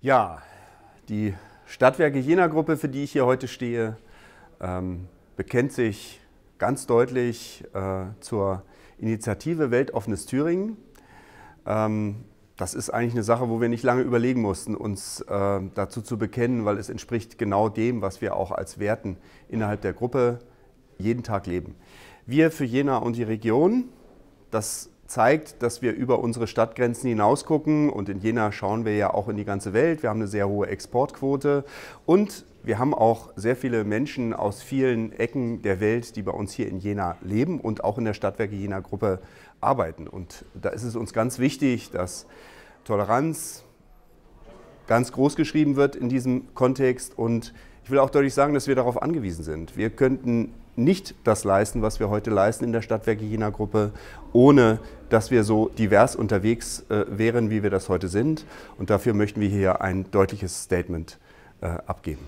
Ja, die Stadtwerke Jena Gruppe, für die ich hier heute stehe, ähm, bekennt sich ganz deutlich äh, zur Initiative Weltoffenes Thüringen. Ähm, das ist eigentlich eine Sache, wo wir nicht lange überlegen mussten, uns äh, dazu zu bekennen, weil es entspricht genau dem, was wir auch als Werten innerhalb der Gruppe jeden Tag leben. Wir für Jena und die Region, das zeigt, dass wir über unsere Stadtgrenzen hinaus gucken und in Jena schauen wir ja auch in die ganze Welt. Wir haben eine sehr hohe Exportquote und wir haben auch sehr viele Menschen aus vielen Ecken der Welt, die bei uns hier in Jena leben und auch in der Stadtwerke Jena Gruppe arbeiten. Und da ist es uns ganz wichtig, dass Toleranz ganz groß geschrieben wird in diesem Kontext und ich will auch deutlich sagen, dass wir darauf angewiesen sind. Wir könnten nicht das leisten, was wir heute leisten in der Stadtwerke Jena Gruppe, ohne dass wir so divers unterwegs äh, wären, wie wir das heute sind. Und dafür möchten wir hier ein deutliches Statement äh, abgeben.